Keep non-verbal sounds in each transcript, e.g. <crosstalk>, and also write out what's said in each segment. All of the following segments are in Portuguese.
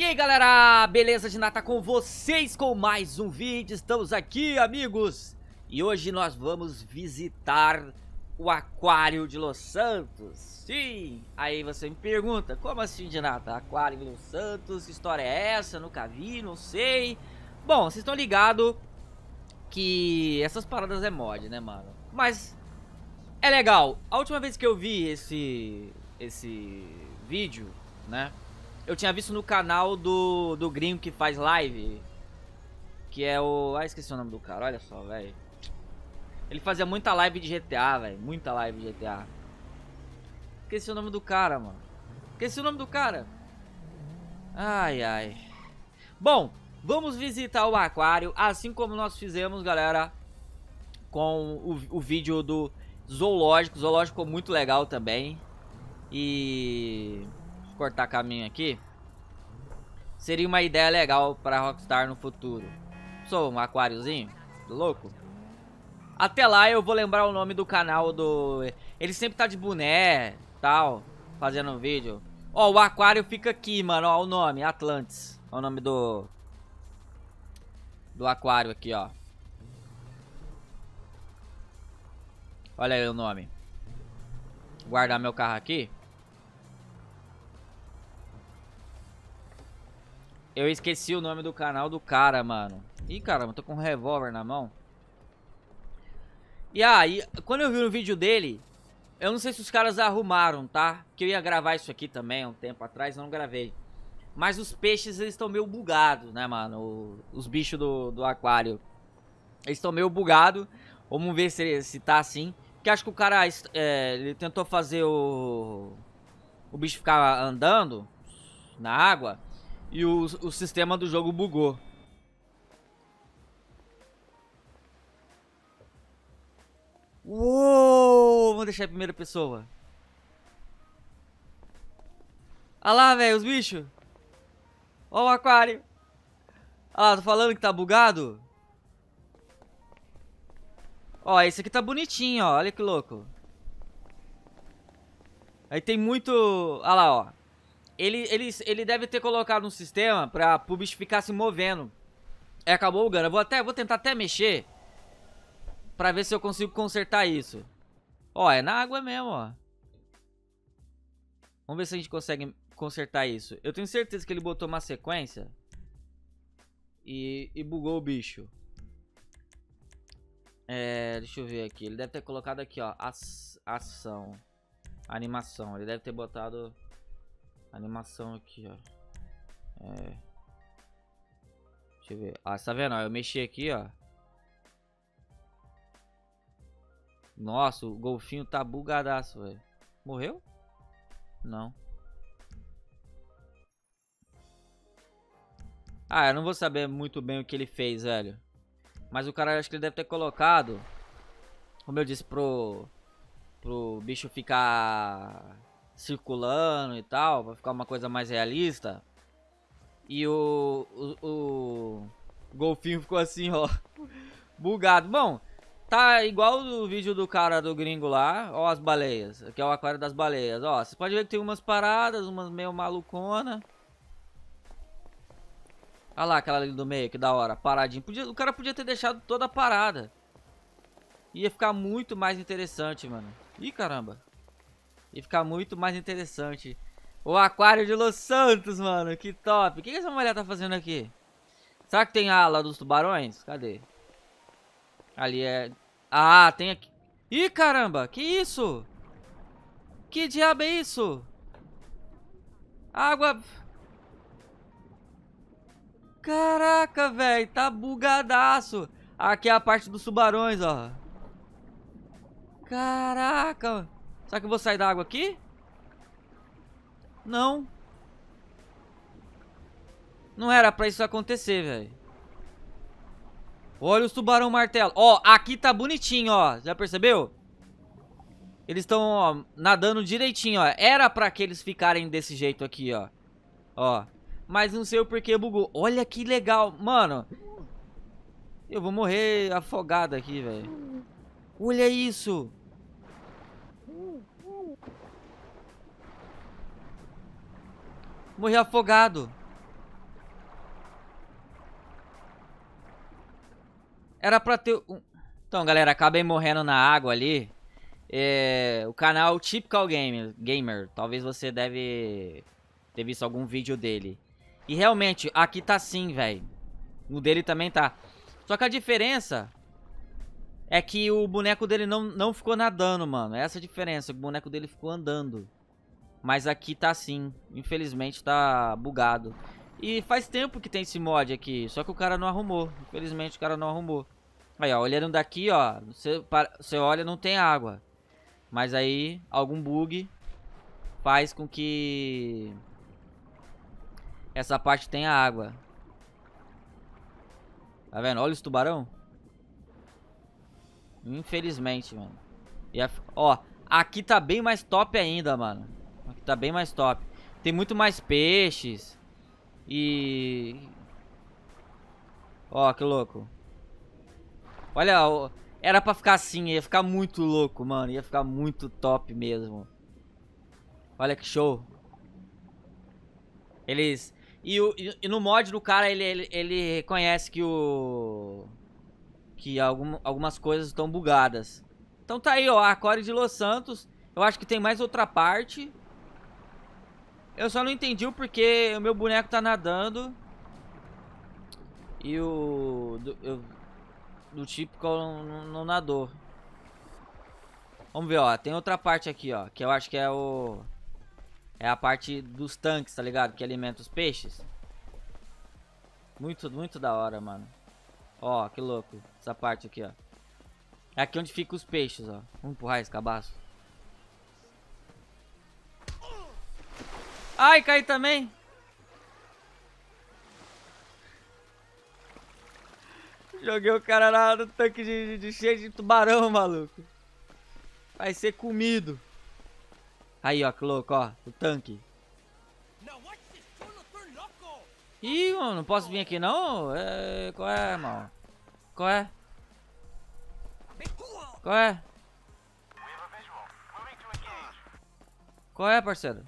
E aí galera, beleza de nata com vocês com mais um vídeo, estamos aqui amigos E hoje nós vamos visitar o Aquário de Los Santos Sim, aí você me pergunta, como assim de nata? Aquário de Los Santos, que história é essa? Nunca vi, não sei Bom, vocês estão ligados que essas paradas é mod né mano Mas é legal, a última vez que eu vi esse, esse vídeo né eu tinha visto no canal do, do gringo que faz live. Que é o... Ah, esqueci o nome do cara, olha só, velho. Ele fazia muita live de GTA, velho. Muita live de GTA. Esqueci o nome do cara, mano. Esqueci o nome do cara. Ai, ai. Bom, vamos visitar o aquário, assim como nós fizemos, galera, com o, o vídeo do zoológico. O zoológico ficou muito legal também. E... Vou cortar caminho aqui. Seria uma ideia legal para Rockstar no futuro. Sou um aquáriozinho? Louco? Até lá eu vou lembrar o nome do canal do... Ele sempre tá de boné, tal, fazendo vídeo. Ó, o aquário fica aqui, mano, ó o nome, Atlantis. Ó o nome do... Do aquário aqui, ó. Olha aí o nome. Guardar meu carro aqui. Eu esqueci o nome do canal do cara, mano. Ih, caramba, tô com um revólver na mão. E aí, ah, quando eu vi no vídeo dele, eu não sei se os caras arrumaram, tá? Que eu ia gravar isso aqui também, um tempo atrás, eu não gravei. Mas os peixes, eles estão meio bugados, né, mano? os bichos do, do aquário. Eles estão meio bugados. Vamos ver se, se tá assim. Porque acho que o cara, é, ele tentou fazer o... O bicho ficar andando na água e o, o sistema do jogo bugou. Uou! Vou deixar em primeira pessoa. Olha lá, velho, os bichos. Olha o aquário. Ah, tô falando que tá bugado? Ó, esse aqui tá bonitinho, ó. Olha que louco. Aí tem muito... Olha lá, ó. Ele, ele, ele deve ter colocado um sistema pra bicho ficar se movendo. É, acabou o Gana. Vou, até, vou tentar até mexer. Pra ver se eu consigo consertar isso. Ó, é na água mesmo, ó. Vamos ver se a gente consegue consertar isso. Eu tenho certeza que ele botou uma sequência. E, e bugou o bicho. É, deixa eu ver aqui. Ele deve ter colocado aqui, ó. As, ação. Animação. Ele deve ter botado... Animação aqui, ó. É. Deixa eu ver. Ah, tá vendo? Eu mexi aqui, ó. Nossa, o golfinho tá bugadaço, velho. Morreu? Não. Ah, eu não vou saber muito bem o que ele fez, velho. Mas o cara, acho que ele deve ter colocado... Como eu disse, pro... Pro bicho ficar circulando e tal, pra ficar uma coisa mais realista. E o, o, o golfinho ficou assim, ó, <laughs> bugado. Bom, tá igual o vídeo do cara do gringo lá, ó as baleias, aqui é o aquário das baleias, ó. Você pode ver que tem umas paradas, umas meio maluconas. Olha lá aquela ali do meio, que da hora, paradinha. Podia, o cara podia ter deixado toda a parada. Ia ficar muito mais interessante, mano. Ih, caramba. E ficar muito mais interessante. O aquário de Los Santos, mano. Que top. O que, essa mulher tá fazendo aqui? Será que tem a ala dos tubarões? Cadê? Ali é... Ah, tem aqui... Ih, caramba. Que isso? Que diabo é isso? Água... Caraca, velho. Tá bugadaço. Aqui é a parte dos tubarões, ó. Caraca. Será que eu vou sair da água aqui? Não. Não era pra isso acontecer, velho. Olha os tubarão martelo. Ó, aqui tá bonitinho, ó. Já percebeu? Eles estão, nadando direitinho, ó. Era pra que eles ficarem desse jeito aqui, ó. Ó. Mas não sei o porquê bugou. Olha que legal. Mano. Eu vou morrer afogado aqui, velho. Olha isso. Morri afogado. Era pra ter um... Então, galera, acabei morrendo na água ali. É... O canal Typical Gamer, Gamer. Talvez você deve ter visto algum vídeo dele. E realmente, aqui tá sim, velho. O dele também tá. Só que a diferença é que o boneco dele não, não ficou nadando, mano. Essa é a diferença. O boneco dele ficou andando. Mas aqui tá assim, infelizmente tá bugado. E faz tempo que tem esse mod aqui, só que o cara não arrumou. Infelizmente o cara não arrumou. Aí, ó, olhando daqui, ó, você, olha, não tem água. Mas aí, algum bug faz com que essa parte tenha água. Tá vendo? Olha os tubarão. Infelizmente, mano. E a, ó, aqui tá bem mais top ainda, mano. Aqui tá bem mais top. Tem muito mais peixes. E... Ó, que louco. Olha, era pra ficar assim, ia ficar muito louco, mano. Ia ficar muito top mesmo. Olha que show. Eles... E, o, e no mod do cara, ele, ele, ele reconhece que o... Que algum, algumas coisas estão bugadas. Então tá aí, ó, Acorde de Los Santos. Eu acho que tem mais outra parte. Eu só não entendi o porquê o meu boneco tá nadando. E o... Do, eu, do típico não, não nadou. Vamos ver, ó. Tem outra parte aqui, ó. Que eu acho que é o... É a parte dos tanques, tá ligado? Que alimenta os peixes. Muito, muito da hora, mano. Ó, que louco. Essa parte aqui, ó. É aqui onde ficam os peixes, ó. Vamos empurrar esse cabaço. Ai, caí também. Joguei o cara lá no tanque de, de, de, cheio de tubarão, maluco. Vai ser comido. Aí, ó, que louco, ó. O tanque. Ih, mano, não posso vir aqui, não? É, qual é, irmão? Qual é? Qual é? Qual é, parceiro?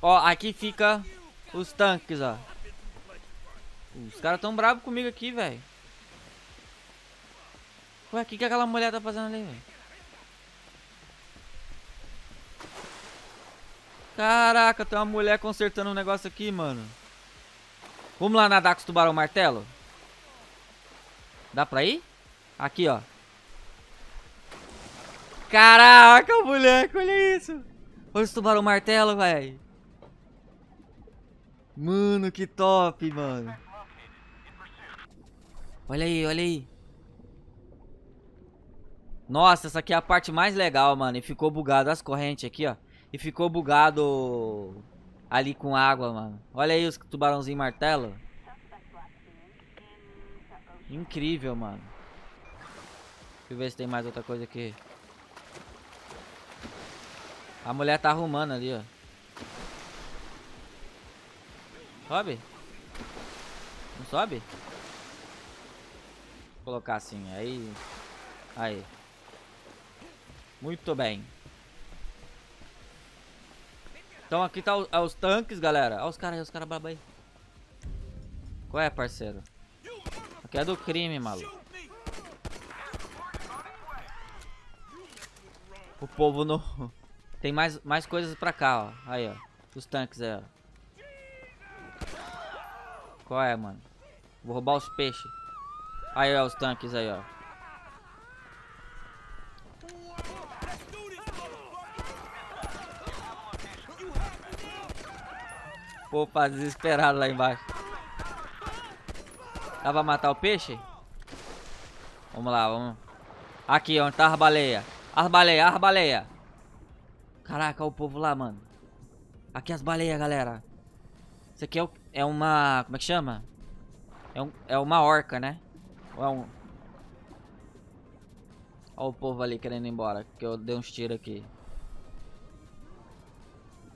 Ó, aqui fica os tanques, ó. Os caras tão bravos comigo aqui, velho. Ué, o que, que aquela mulher tá fazendo ali, velho? Caraca, tem uma mulher consertando um negócio aqui, mano. Vamos lá nadar com os tubarão martelo? Dá pra ir? Aqui, ó. Caraca, moleque, olha isso. Olha os tubarão martelo, velho. Mano, que top, mano. Olha aí, olha aí. Nossa, essa aqui é a parte mais legal, mano. E ficou bugado as correntes aqui, ó. E ficou bugado ali com água, mano. Olha aí os tubarãozinho martelo. Incrível, mano. Deixa eu ver se tem mais outra coisa aqui. A mulher tá arrumando ali, ó. Sobe. Não sobe? Vou colocar assim, aí... Aí. Muito bem. Então aqui tá os, é os tanques, galera. Olha os caras aí, os caras brabo aí. Qual é, parceiro? Aqui é do crime, maluco. O povo não... <laughs> Tem mais, mais coisas pra cá, ó. Aí, ó. Os tanques aí, ó. Qual é, mano? Vou roubar os peixes. Aí, ó, os tanques aí, ó. Opa, desesperado lá embaixo. Dá pra matar o peixe? Vamos lá, vamos. Aqui, onde tá as baleias. As baleias, as baleias. Caraca, o povo lá, mano. Aqui as baleias, galera. Isso aqui é o é uma... Como é que chama? É, um, é uma orca, né? Ou é um... Olha o povo ali querendo ir embora, que eu dei uns tiros aqui.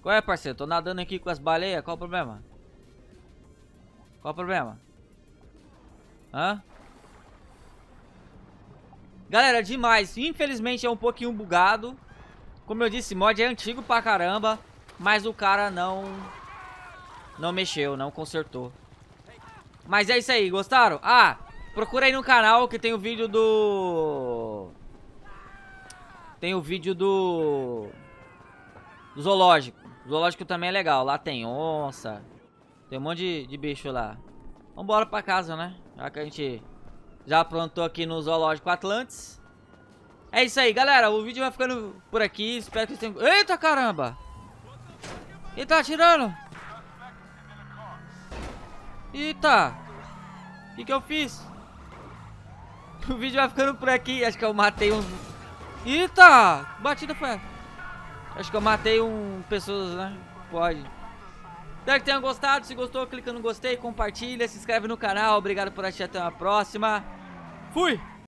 Qual é, parceiro? Tô nadando aqui com as baleias, qual o problema? Qual o problema? Hã? Galera, demais. Infelizmente é um pouquinho bugado. Como eu disse, mod é antigo pra caramba. Mas o cara não não mexeu, não consertou. Mas é isso aí, gostaram? Ah, procura aí no canal que tem o vídeo do... Tem o vídeo do... Do zoológico. zoológico também é legal. Lá tem onça. Tem um monte de, de bicho lá. Vambora pra casa, né? Já que a gente já aprontou aqui no Zoológico Atlantis. É isso aí, galera. O vídeo vai ficando por aqui. Espero que vocês tenham... Eita, caramba! Ele tá atirando! Eita! O que, que eu fiz? O vídeo vai ficando por aqui. Acho que eu matei um. Eita! Batida foi Acho que eu matei um... Pessoas, né? Pode. Espero que tenham gostado. Se gostou, clica no gostei, compartilha, se inscreve no canal. Obrigado por assistir. Até uma próxima. Fui!